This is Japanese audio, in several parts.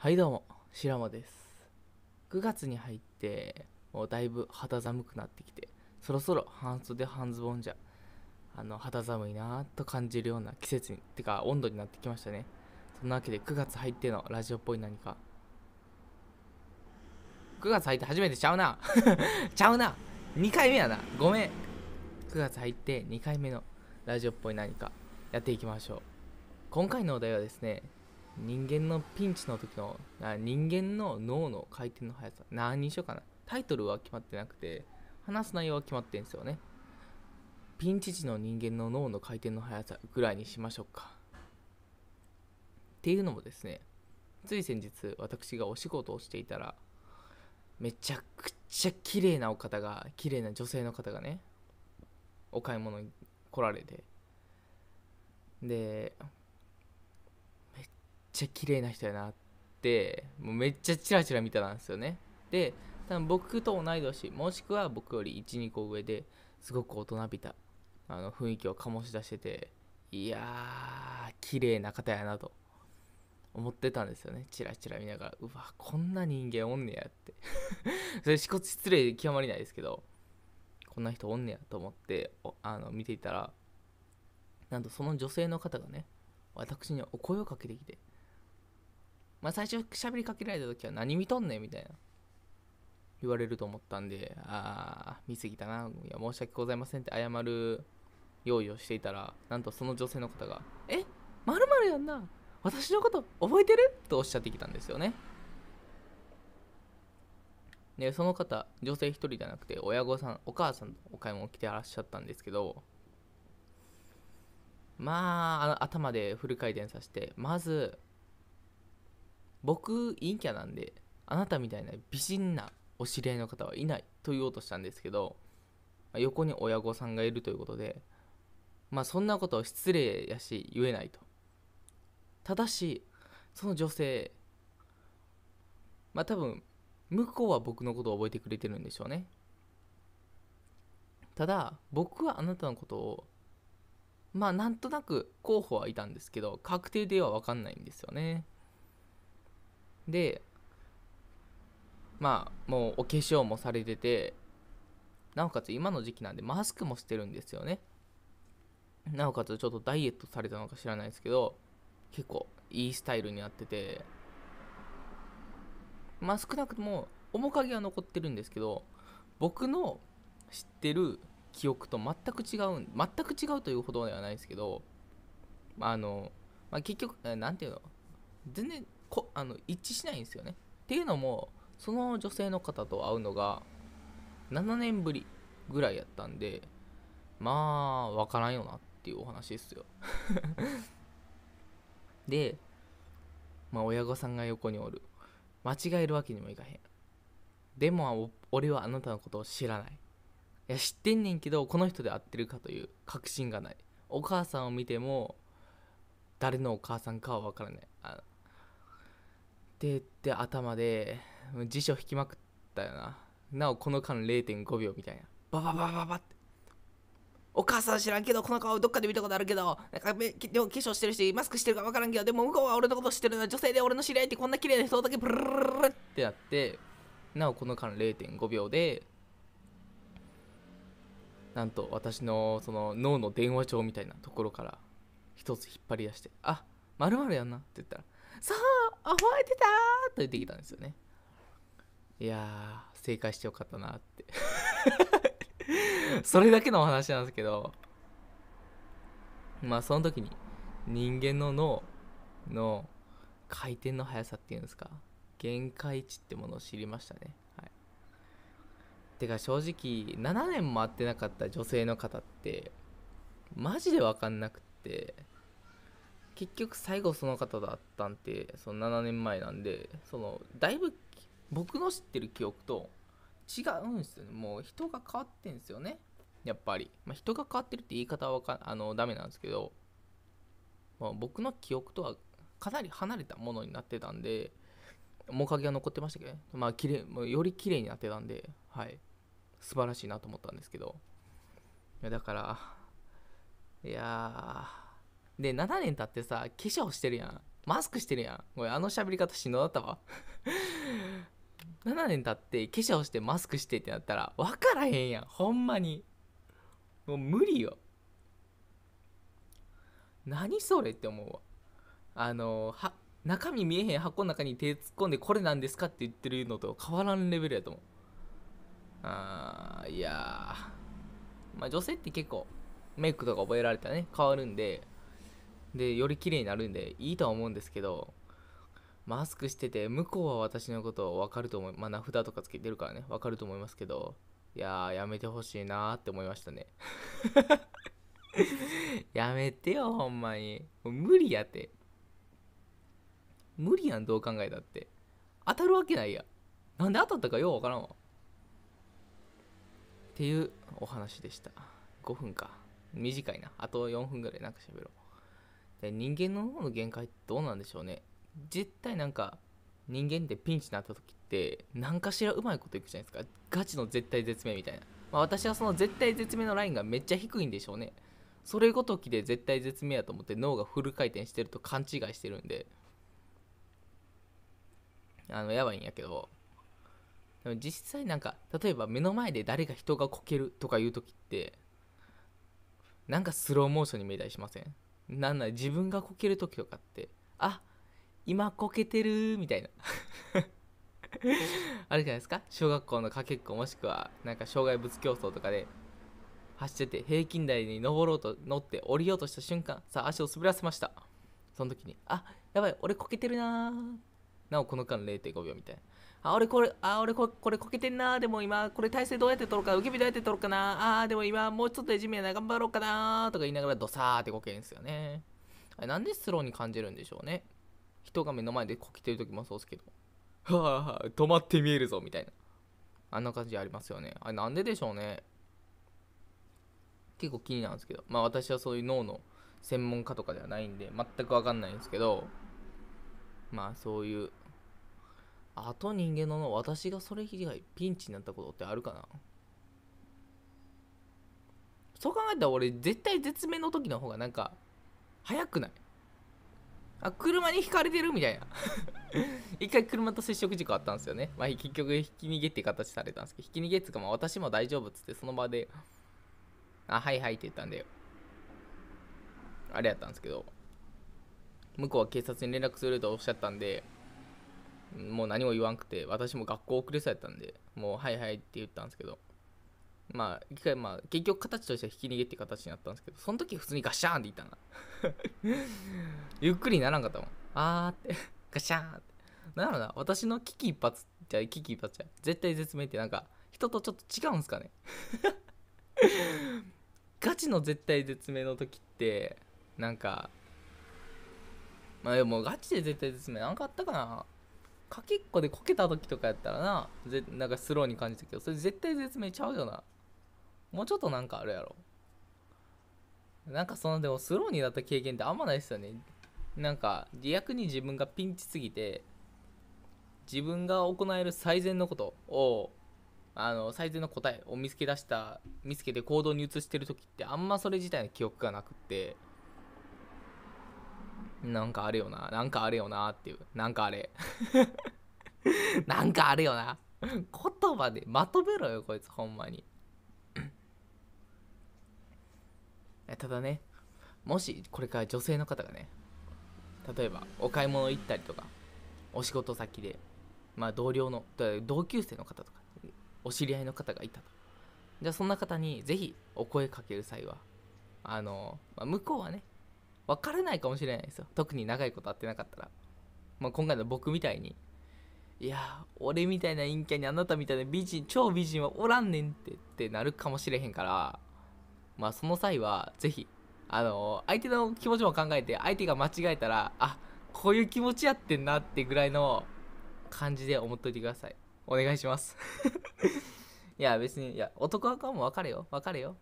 はいどうも白間です9月に入ってもうだいぶ肌寒くなってきてそろそろ半袖半ズボンじゃあの肌寒いなと感じるような季節にてか温度になってきましたねそんなわけで9月入ってのラジオっぽい何か9月入って初めてちゃうな ちゃうな2回目やなごめん9月入って2回目のラジオっぽい何かやっていきましょう今回のお題はですね人間のピンチの時のあ人間の脳の回転の速さ何にしようかなタイトルは決まってなくて話す内容は決まってんすよねピンチ時の人間の脳の回転の速さぐらいにしましょうかっていうのもですねつい先日私がお仕事をしていたらめちゃくちゃ綺麗なお方が綺麗な女性の方がねお買い物に来られてでちゃ綺麗な人やなってもうめっちゃチラチラ見たなんですよねで多分僕と同い年もしくは僕より12個上ですごく大人びたあの雰囲気を醸し出してていやー綺麗な方やなと思ってたんですよねチラチラ見ながらうわこんな人間おんねやって それしこ失礼で極まりないですけどこんな人おんねやと思ってあの見ていたらなんとその女性の方がね私にお声をかけてきてまあ、最初喋りかけられた時は何見とんねんみたいな言われると思ったんでああ見すぎたないや申し訳ございませんって謝る用意をしていたらなんとその女性の方が「えまるまるやんな私のこと覚えてる?」とおっしゃってきたんですよねでその方女性一人じゃなくて親御さんお母さんとお買い物来てらっしゃったんですけどまあ頭でフル回転させてまず僕陰キャなんであなたみたいな美人なお知り合いの方はいないと言おうとしたんですけど横に親御さんがいるということでまあそんなことは失礼やし言えないとただしその女性まあ多分向こうは僕のことを覚えてくれてるんでしょうねただ僕はあなたのことをまあなんとなく候補はいたんですけど確定では分かんないんですよねでまあもうお化粧もされててなおかつ今の時期なんでマスクもしてるんですよねなおかつちょっとダイエットされたのか知らないですけど結構いいスタイルになっててまあ少なくとも面影は残ってるんですけど僕の知ってる記憶と全く違う全く違うというほどではないですけどあの、まあ、結局何て言うの全然こあの一致しないんですよね。っていうのもその女性の方と会うのが7年ぶりぐらいやったんでまあ分からんよなっていうお話ですよ で、まあ、親御さんが横におる間違えるわけにもいかへんでも俺はあなたのことを知らないいや知ってんねんけどこの人で会ってるかという確信がないお母さんを見ても誰のお母さんかは分からないあてって頭で辞書引きまくったよななおこの間0.5秒みたいなバババババってお母さん知らんけどこの顔どっかで見たことあるけどなんかめでも化粧してるしマスクしてるか分からんけどでも向こうは俺のこと知ってるな女性で俺の知り合いってこんな綺麗な人だけブルルルルってやってなおこの間0.5秒でなんと私のその脳の電話帳みたいなところから一つ引っ張り出して「あまるやんな」って言ったら「そう覚えてたと言ってきたんですよねいやー正解してよかったなって それだけのお話なんですけどまあその時に人間の脳の回転の速さっていうんですか限界値ってものを知りましたねはいてか正直7年も会ってなかった女性の方ってマジで分かんなくって結局最後その方だったんてその7年前なんでそのだいぶ僕の知ってる記憶と違うんですよねもう人が変わってんですよねやっぱり、まあ、人が変わってるって言い方はかあのダメなんですけど、まあ、僕の記憶とはかなり離れたものになってたんで面影が残ってましたけどね、まあ、綺麗もうより綺麗になってたんで、はい、素晴らしいなと思ったんですけどいやだからいやーで7年経ってさ化粧してるやんマスクしてるやんおい、あの喋り方しんどだったわ7年経って化粧してマスクしてってなったら分からへんやんほんまにもう無理よ何それって思うわあのは中身見えへん箱の中に手突っ込んでこれなんですかって言ってるのと変わらんレベルやと思うあーいやまあ女性って結構メイクとか覚えられたらね変わるんででより綺麗になるんでいいとは思うんですけどマスクしてて向こうは私のことわ分かると思うまあ名札とかつけてるからね分かると思いますけどいややめてほしいなって思いましたね やめてよほんまに無理やって無理やんどう考えたって当たるわけないやなんで当たったかようわからんわっていうお話でした5分か短いなあと4分ぐらいなんか喋ろうで人間の方の限界ってどうなんでしょうね絶対なんか人間ってピンチになった時って何かしらうまいこといくじゃないですかガチの絶対絶命みたいな、まあ、私はその絶対絶命のラインがめっちゃ低いんでしょうねそれごときで絶対絶命やと思って脳がフル回転してると勘違いしてるんであのやばいんやけどでも実際なんか例えば目の前で誰か人がこけるとかいう時ってなんかスローモーションに見えたりしませんなんない自分がこける時とかってあ今こけてるみたいなあるじゃないですか小学校のかけっこもしくはなんか障害物競争とかで走ってて平均台に登ろうと乗って降りようとした瞬間さあ足を滑らせましたその時にあやばい俺こけてるななおこの間0.5秒みたいなあ、俺これ、あ、俺ここれこけてんな。でも今、これ体勢どうやって取るか、受け身どうやって取るかな。あー、でも今、もうちょっとで地面やな、頑張ろうかな。とか言いながらドサーってこけるんですよね。あれ、なんでスローに感じるんでしょうね。人が目の前でこけてる時もそうですけど。はぁ、止まって見えるぞ、みたいな。あんな感じありますよね。あれ、なんででしょうね。結構気になるんですけど。まあ、私はそういう脳の専門家とかではないんで、全くわかんないんですけど、まあ、そういうあと人間の私がそれ以外ピンチになったことってあるかなそう考えたら俺絶対絶命の時の方がなんか早くないあ車にひかれてるみたいな 一回車と接触事故あったんですよね、まあ、結局ひき逃げって形されたんですけどひき逃げっていうかまあ私も大丈夫っつってその場であはいはいって言ったんであれやったんですけど向こうは警察に連絡するとおっしゃったんでもう何も言わんくて私も学校遅れさうやったんでもうはいはいって言ったんですけどまあ一回まあ結局形としては引き逃げって形になったんですけどその時普通にガシャーンっていったな ゆっくりならんかったもんあーってガシャーンってなるほどな私の危機一髪じゃ危機一髪じゃ絶対絶命ってなんか人とちょっと違うんすかね ガチの絶対絶命の時ってなんかまあでもガチで絶対絶命なんかあったかなかけっこでこけた時とかやったらなぜなんかスローに感じたけどそれ絶対絶命ちゃうよなもうちょっとなんかあるやろなんかそのでもスローになった経験ってあんまないっすよねなんか逆に自分がピンチすぎて自分が行える最善のことをあの最善の答えを見つけ出した見つけて行動に移してる時ってあんまそれ自体の記憶がなくってなんかあれよななんかあれよなっていうなんかあれ なんかあれよな言葉でまとめろよこいつほんまに ただねもしこれから女性の方がね例えばお買い物行ったりとかお仕事先でまあ同僚の同級生の方とかお知り合いの方がいたとじゃあそんな方にぜひお声かける際はあの、まあ、向こうはね分からないかもしれないですよ特に長いこと会ってなかったら、まあ、今回の僕みたいにいや俺みたいな陰キャにあなたみたいな美人超美人はおらんねんってってなるかもしれへんからまあその際は是非あの相手の気持ちも考えて相手が間違えたらあこういう気持ちやってんなってぐらいの感じで思っといてくださいお願いします いや別にいや男は顔も分かるよ分かるよ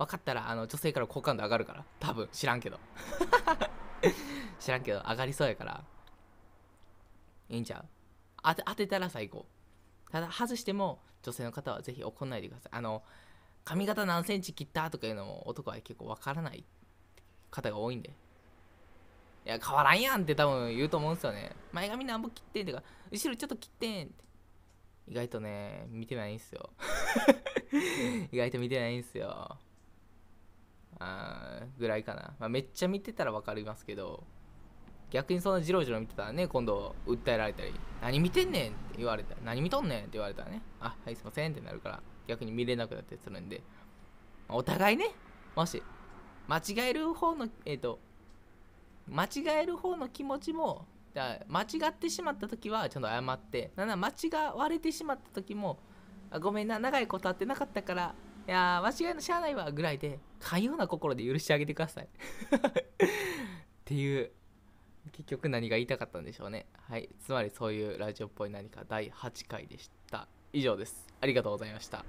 分かったらあの女性から好感度上がるから多分知らんけど 知らんけど上がりそうやからいいんちゃう当て当てたら最高ただ外しても女性の方はぜひ怒んないでくださいあの髪型何センチ切ったとかいうのも男は結構わからない方が多いんでいや変わらんやんって多分言うと思うんですよね前髪何ぼ切ってんとか後ろちょっと切ってんって意外とね見てないんすよ 意外と見てないんすよあぐらいかな、まあ、めっちゃ見てたら分かりますけど逆にそのじろじろ見てたらね今度訴えられたり「何見てんねん!」って言われたら「何見とんねん!」って言われたらね「あはいすいません」ってなるから逆に見れなくなったりするんでお互いねもし間違える方のえっ、ー、と間違える方の気持ちも間違ってしまった時はちょっと謝ってなな間違われてしまった時もあごめんな長いことあってなかったからいやー、間違いのしゃあないわぐらいで、かような心で許してあげてください。っていう、結局何が言いたかったんでしょうね。はい。つまりそういうラジオっぽい何か第8回でした。以上です。ありがとうございました。